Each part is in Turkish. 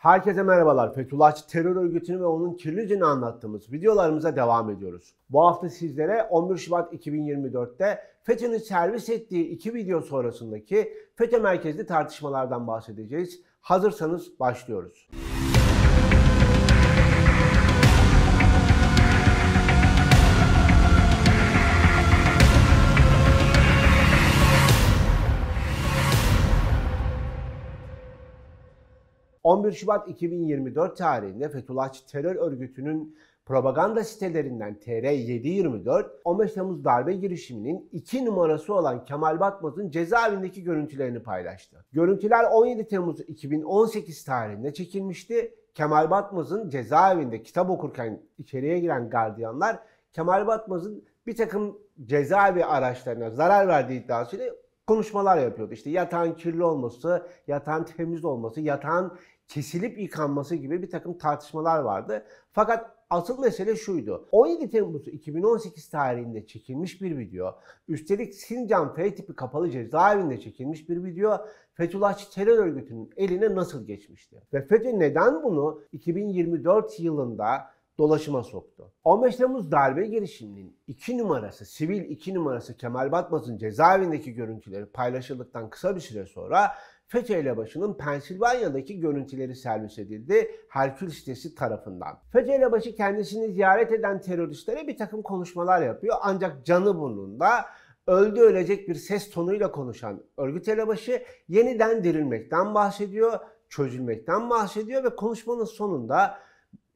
Herkese merhabalar. Fethullahçı terör örgütünü ve onun kirli anlattığımız videolarımıza devam ediyoruz. Bu hafta sizlere 11 Şubat 2024'te FETÖ'nün servis ettiği iki video sonrasındaki FETÖ merkezli tartışmalardan bahsedeceğiz. Hazırsanız başlıyoruz. 11 Şubat 2024 tarihinde Fethullahçı terör örgütünün propaganda sitelerinden TR724, 15 Temmuz darbe girişiminin 2 numarası olan Kemal Batmaz'ın cezaevindeki görüntülerini paylaştı. Görüntüler 17 Temmuz 2018 tarihinde çekilmişti. Kemal Batmaz'ın cezaevinde kitap okurken içeriye giren gardiyanlar Kemal Batmaz'ın bir takım cezaevi araçlarına zarar verdiği iddiasıyla konuşmalar yapıyordu. İşte yatağın kirli olması, yatağın temiz olması, yatağın kesilip yıkanması gibi bir takım tartışmalar vardı. Fakat asıl mesele şuydu. 17 Temmuz 2018 tarihinde çekilmiş bir video. Üstelik Sincan F tipi kapalı cezaevinde çekilmiş bir video. Fethullahçı terör örgütünün eline nasıl geçmişti? Ve FETÖ neden bunu 2024 yılında dolaşıma soktu. 15 Temmuz darbe girişiminin 2 numarası, sivil 2 numarası Kemal Batmaz'ın cezaevindeki görüntüleri paylaşıldıktan kısa bir süre sonra FETÖ elebaşının Pensilvanya'daki görüntüleri servis edildi Herkül sitesi tarafından. FETÖ elebaşı kendisini ziyaret eden teröristlere bir takım konuşmalar yapıyor ancak canı burnunda öldü ölecek bir ses tonuyla konuşan örgüt elebaşı yeniden dirilmekten bahsediyor, çözülmekten bahsediyor ve konuşmanın sonunda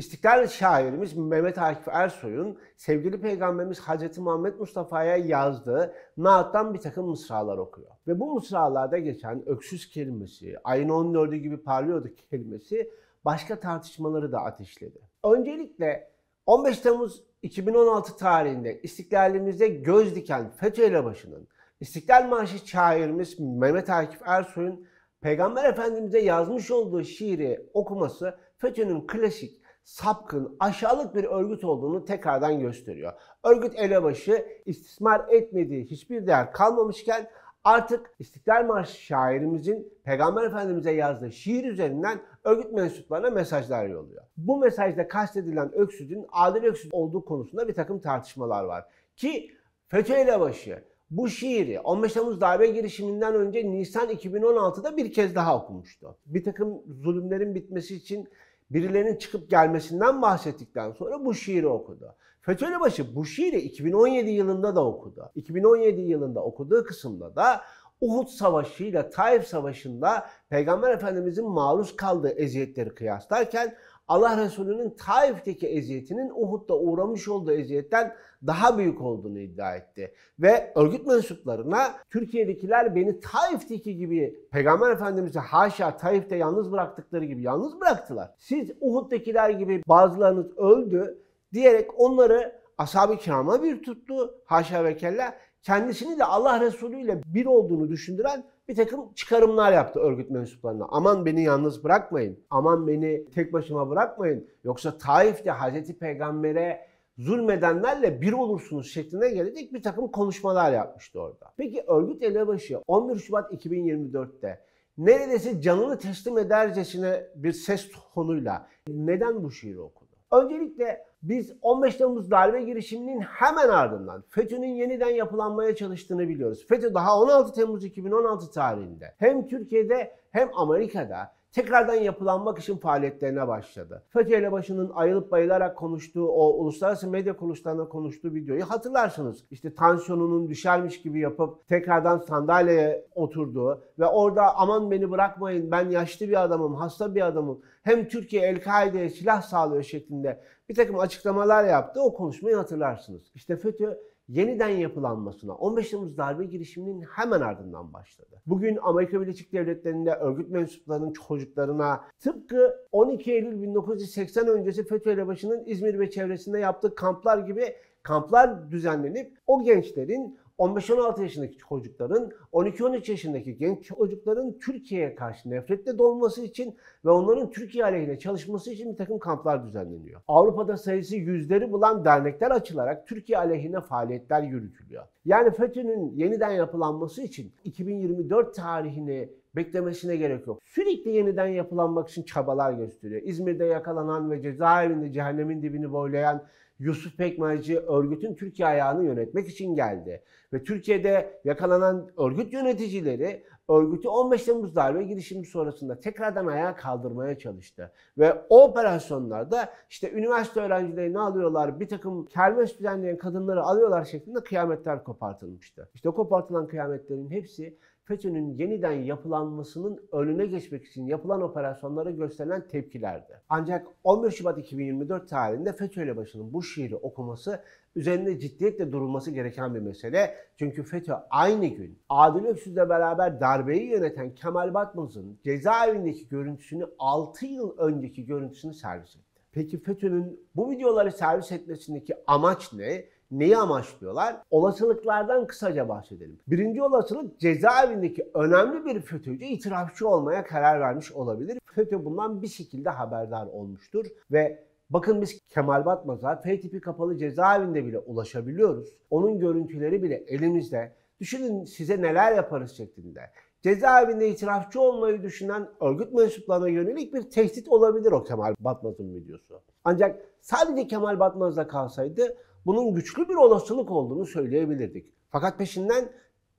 İstiklal şairimiz Mehmet Akif Ersoy'un sevgili peygamberimiz Hazreti Muhammed Mustafa'ya yazdığı naattan bir takım mısralar okuyor. Ve bu mısralarda geçen öksüz kelimesi, ayın 14'ü gibi parlıyordu kelimesi başka tartışmaları da ateşledi. Öncelikle 15 Temmuz 2016 tarihinde istiklalimizde göz diken FETÖ elebaşının İstiklal Marşı şairimiz Mehmet Akif Ersoy'un Peygamber Efendimiz'e yazmış olduğu şiiri okuması FETÖ'nün klasik sapkın, aşağılık bir örgüt olduğunu tekrardan gösteriyor. Örgüt elebaşı istismar etmediği hiçbir değer kalmamışken artık İstiklal Marşı şairimizin Peygamber Efendimiz'e yazdığı şiir üzerinden örgüt mensuplarına mesajlar yolluyor. Bu mesajda kastedilen öksüzün adil öksüz olduğu konusunda bir takım tartışmalar var. Ki FETÖ elebaşı bu şiiri 15 Temmuz darbe girişiminden önce Nisan 2016'da bir kez daha okumuştu. Bir takım zulümlerin bitmesi için birilerinin çıkıp gelmesinden bahsettikten sonra bu şiiri okudu. Fethullah Başı bu şiiri 2017 yılında da okudu. 2017 yılında okuduğu kısımda da Uhud Savaşı ile Taif Savaşı'nda Peygamber Efendimizin maruz kaldığı eziyetleri kıyaslarken Allah Resulü'nün Taif'teki eziyetinin Uhud'da uğramış olduğu eziyetten daha büyük olduğunu iddia etti. Ve örgüt mensuplarına Türkiye'dekiler beni Taif'teki gibi Peygamber Efendimiz'i haşa Taif'te yalnız bıraktıkları gibi yalnız bıraktılar. Siz Uhud'dakiler gibi bazılarınız öldü diyerek onları ashab-ı kirama bir tuttu haşa ve kella kendisini de Allah Resulü ile bir olduğunu düşündüren bir takım çıkarımlar yaptı örgüt mensuplarına. Aman beni yalnız bırakmayın. Aman beni tek başıma bırakmayın. Yoksa Taif'te Hazreti Peygamber'e zulmedenlerle bir olursunuz şeklinde gelecek bir takım konuşmalar yapmıştı orada. Peki örgüt elebaşı 11 Şubat 2024'te neredeyse canını teslim edercesine bir ses tonuyla neden bu şiiri okudu? Öncelikle biz 15 Temmuz darbe girişiminin hemen ardından FETÖ'nün yeniden yapılanmaya çalıştığını biliyoruz. FETÖ daha 16 Temmuz 2016 tarihinde hem Türkiye'de hem Amerika'da tekrardan yapılanmak için faaliyetlerine başladı. FETÖ elebaşının ayılıp bayılarak konuştuğu o uluslararası medya kuruluşlarına konuştuğu videoyu hatırlarsınız. İşte tansiyonunun düşermiş gibi yapıp tekrardan sandalyeye oturduğu ve orada aman beni bırakmayın ben yaşlı bir adamım, hasta bir adamım. Hem Türkiye El-Kaide'ye silah sağlıyor şeklinde bir takım açıklamalar yaptı. O konuşmayı hatırlarsınız. İşte FETÖ yeniden yapılanmasına 15 Temmuz darbe girişiminin hemen ardından başladı. Bugün Amerika Birleşik Devletleri'nde örgüt mensuplarının çocuklarına tıpkı 12 Eylül 1980 öncesi FETÖ elebaşının İzmir ve çevresinde yaptığı kamplar gibi kamplar düzenlenip o gençlerin 15-16 yaşındaki çocukların, 12-13 yaşındaki genç çocukların Türkiye'ye karşı nefretle dolması için ve onların Türkiye aleyhine çalışması için bir takım kamplar düzenleniyor. Avrupa'da sayısı yüzleri bulan dernekler açılarak Türkiye aleyhine faaliyetler yürütülüyor. Yani FETÖ'nün yeniden yapılanması için 2024 tarihini beklemesine gerek yok. Sürekli yeniden yapılanmak için çabalar gösteriyor. İzmir'de yakalanan ve cezaevinde cehennemin dibini boylayan Yusuf Pekmacı örgütün Türkiye ayağını yönetmek için geldi. Ve Türkiye'de yakalanan örgüt yöneticileri örgütü 15 Temmuz darbe girişimi sonrasında tekrardan ayağa kaldırmaya çalıştı. Ve o operasyonlarda işte üniversite öğrencilerini alıyorlar, bir takım kermes düzenleyen kadınları alıyorlar şeklinde kıyametler kopartılmıştı. İşte o kopartılan kıyametlerin hepsi FETÖ'nün yeniden yapılanmasının önüne geçmek için yapılan operasyonlara gösterilen tepkilerdi. Ancak 11 Şubat 2024 tarihinde FETÖ'yle başının bu şiiri okuması üzerinde ciddiyetle durulması gereken bir mesele. Çünkü FETÖ aynı gün Adil Öksüz'le beraber darbeyi yöneten Kemal Batmaz'ın cezaevindeki görüntüsünü 6 yıl önceki görüntüsünü servis etti. Peki FETÖ'nün bu videoları servis etmesindeki amaç ne? Neyi amaçlıyorlar? Olasılıklardan kısaca bahsedelim. Birinci olasılık cezaevindeki önemli bir FETÖ'cü itirafçı olmaya karar vermiş olabilir. FETÖ bundan bir şekilde haberdar olmuştur ve Bakın biz Kemal Batmaz'a F tipi kapalı cezaevinde bile ulaşabiliyoruz. Onun görüntüleri bile elimizde. Düşünün size neler yaparız şeklinde. Cezaevinde itirafçı olmayı düşünen örgüt mensuplarına yönelik bir tehdit olabilir o Kemal Batmaz'ın videosu. Ancak sadece Kemal Batmaz'da kalsaydı bunun güçlü bir olasılık olduğunu söyleyebilirdik. Fakat peşinden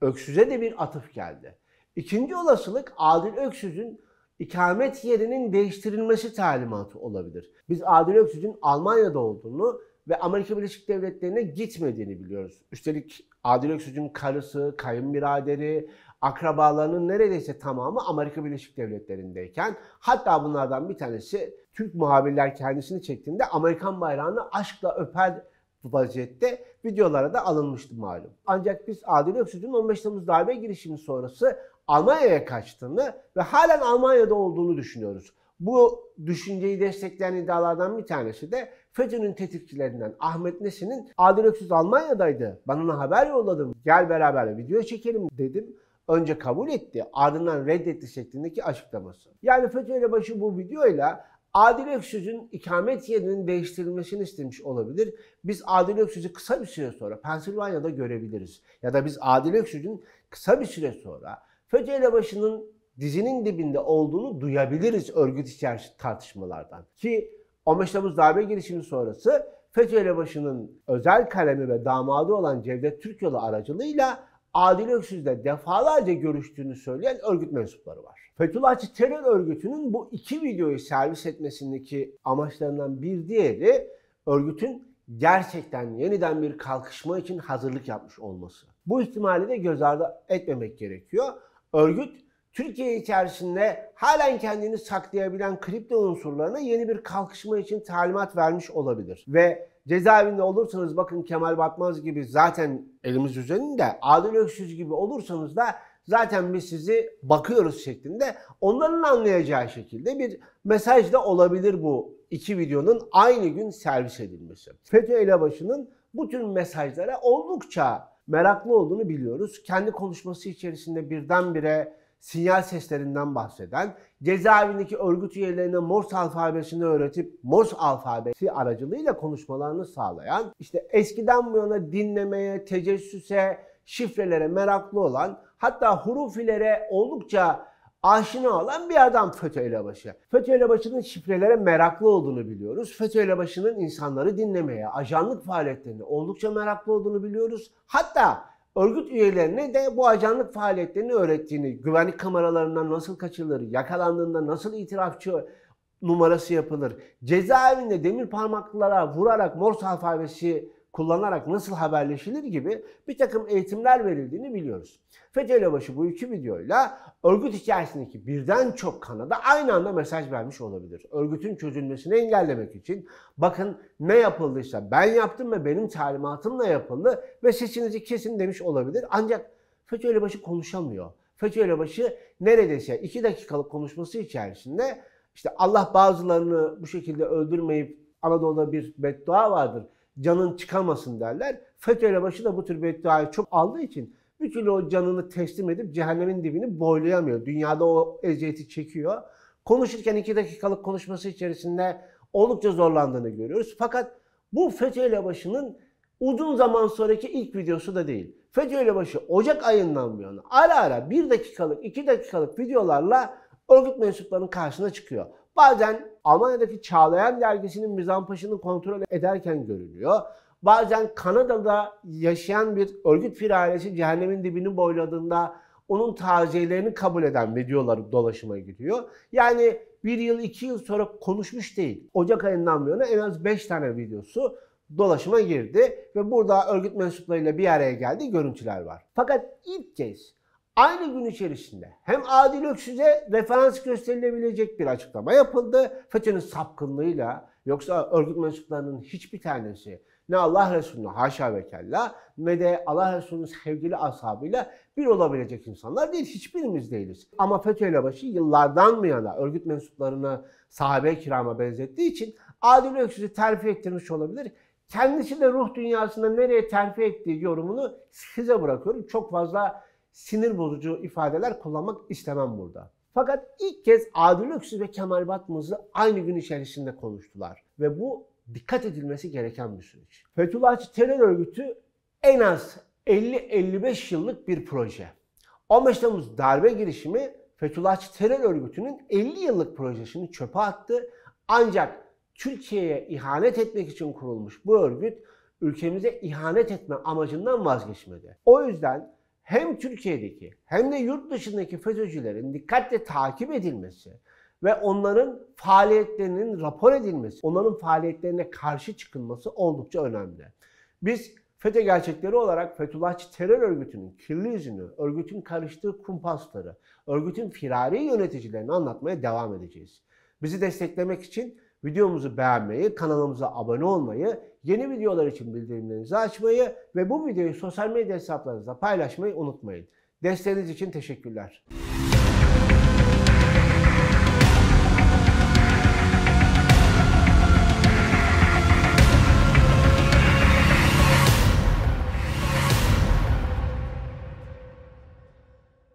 Öksüz'e de bir atıf geldi. İkinci olasılık Adil Öksüz'ün ikamet yerinin değiştirilmesi talimatı olabilir. Biz Adil Öksüz'ün Almanya'da olduğunu ve Amerika Birleşik Devletleri'ne gitmediğini biliyoruz. Üstelik Adil Öksüz'ün karısı, kayınbiraderi, akrabalarının neredeyse tamamı Amerika Birleşik Devletleri'ndeyken hatta bunlardan bir tanesi Türk muhabirler kendisini çektiğinde Amerikan bayrağını aşkla öper bu vaziyette videolara da alınmıştı malum. Ancak biz Adil Öksüz'ün 15 Temmuz darbe girişimi sonrası Almanya'ya kaçtığını ve halen Almanya'da olduğunu düşünüyoruz. Bu düşünceyi destekleyen iddialardan bir tanesi de FETÖ'nün tetikçilerinden Ahmet Nesin'in Adil Öksüz Almanya'daydı. Bana haber yolladım. Gel beraber video çekelim dedim. Önce kabul etti ardından reddetti şeklindeki açıklaması. Yani FETÖ ile başı bu videoyla Adil Öksüz'ün ikamet yerinin değiştirilmesini istemiş olabilir. Biz Adil Öksüz'ü kısa bir süre sonra Pensilvanya'da görebiliriz. Ya da biz Adil Öksüz'ün kısa bir süre sonra FETÖ elebaşının dizinin dibinde olduğunu duyabiliriz örgüt içerisinde tartışmalardan. Ki 15 Temmuz darbe girişimi sonrası FETÖ elebaşının özel kalemi ve damadı olan Cevdet Türkyolu aracılığıyla Adil Öksüz'le defalarca görüştüğünü söyleyen örgüt mensupları var. Fethullahçı terör örgütünün bu iki videoyu servis etmesindeki amaçlarından bir diğeri örgütün gerçekten yeniden bir kalkışma için hazırlık yapmış olması. Bu ihtimali de göz ardı etmemek gerekiyor. Örgüt Türkiye içerisinde halen kendini saklayabilen kripto unsurlarına yeni bir kalkışma için talimat vermiş olabilir. Ve cezaevinde olursanız bakın Kemal Batmaz gibi zaten elimiz üzerinde Adil Öksüz gibi olursanız da zaten biz sizi bakıyoruz şeklinde onların anlayacağı şekilde bir mesaj da olabilir bu iki videonun aynı gün servis edilmesi. FETÖ elebaşının bu tür mesajlara oldukça meraklı olduğunu biliyoruz. Kendi konuşması içerisinde birdenbire sinyal seslerinden bahseden, cezaevindeki örgüt üyelerine Morse alfabesini öğretip Morse alfabesi aracılığıyla konuşmalarını sağlayan, işte eskiden bu yana dinlemeye, tecessüse, şifrelere meraklı olan, hatta hurufilere oldukça aşina olan bir adam FETÖ elebaşı. FETÖ elebaşının şifrelere meraklı olduğunu biliyoruz. FETÖ elebaşının insanları dinlemeye, ajanlık faaliyetlerine oldukça meraklı olduğunu biliyoruz. Hatta örgüt üyelerine de bu ajanlık faaliyetlerini öğrettiğini, güvenlik kameralarından nasıl kaçılır, yakalandığında nasıl itirafçı numarası yapılır, cezaevinde demir parmaklara vurarak Morse alfabesi kullanarak nasıl haberleşilir gibi bir takım eğitimler verildiğini biliyoruz. FETÖ bu iki videoyla örgüt içerisindeki birden çok kanada aynı anda mesaj vermiş olabilir. Örgütün çözülmesini engellemek için bakın ne yapıldıysa ben yaptım ve benim talimatımla yapıldı ve seçinizi kesin demiş olabilir. Ancak FETÖ ile konuşamıyor. FETÖ ile neredeyse iki dakikalık konuşması içerisinde işte Allah bazılarını bu şekilde öldürmeyip Anadolu'da bir beddua vardır canın çıkamasın derler. FETÖ başı da bu tür bedduayı çok aldığı için bir türlü o canını teslim edip cehennemin dibini boylayamıyor. Dünyada o eziyeti çekiyor. Konuşurken iki dakikalık konuşması içerisinde oldukça zorlandığını görüyoruz. Fakat bu FETÖ başının uzun zaman sonraki ilk videosu da değil. FETÖ başı Ocak ayından bu yana ara ara bir dakikalık, iki dakikalık videolarla örgüt mensuplarının karşısına çıkıyor. Bazen Almanya'daki Çağlayan dergisinin mizampaşını kontrol ederken görülüyor. Bazen Kanada'da yaşayan bir örgüt firaresi cehennemin dibini boyladığında onun taziyelerini kabul eden videolar dolaşıma gidiyor. Yani bir yıl iki yıl sonra konuşmuş değil. Ocak ayından bu yana en az beş tane videosu dolaşıma girdi ve burada örgüt mensuplarıyla bir araya geldiği görüntüler var. Fakat ilk kez Aynı gün içerisinde hem Adil Öksüz'e referans gösterilebilecek bir açıklama yapıldı. FETÖ'nün sapkınlığıyla yoksa örgüt mensuplarının hiçbir tanesi ne Allah Resulü'nü haşa ve kella ne de Allah Resulü'nün sevgili ashabıyla bir olabilecek insanlar değil. Hiçbirimiz değiliz. Ama FETÖ ile başı yıllardan mı yana örgüt mensuplarını sahabe kirama benzettiği için Adil Öksüz'ü terfi ettirmiş olabilir. Kendisi de ruh dünyasında nereye terfi ettiği yorumunu size bırakıyorum. Çok fazla sinir bozucu ifadeler kullanmak istemem burada. Fakat ilk kez Adil Öksüz ve Kemal Batmaz'ı aynı gün içerisinde konuştular. Ve bu dikkat edilmesi gereken bir süreç. Fethullahçı terör örgütü en az 50-55 yıllık bir proje. 15 Temmuz darbe girişimi Fethullahçı terör örgütünün 50 yıllık projesini çöpe attı. Ancak Türkiye'ye ihanet etmek için kurulmuş bu örgüt ülkemize ihanet etme amacından vazgeçmedi. O yüzden hem Türkiye'deki hem de yurt dışındaki FETÖ'cülerin dikkatle takip edilmesi ve onların faaliyetlerinin rapor edilmesi, onların faaliyetlerine karşı çıkılması oldukça önemli. Biz FETÖ gerçekleri olarak Fethullahçı terör örgütünün kirli yüzünü, örgütün karıştığı kumpasları, örgütün firari yöneticilerini anlatmaya devam edeceğiz. Bizi desteklemek için Videomuzu beğenmeyi, kanalımıza abone olmayı, yeni videolar için bildirimlerinizi açmayı ve bu videoyu sosyal medya hesaplarınızda paylaşmayı unutmayın. Desteğiniz için teşekkürler.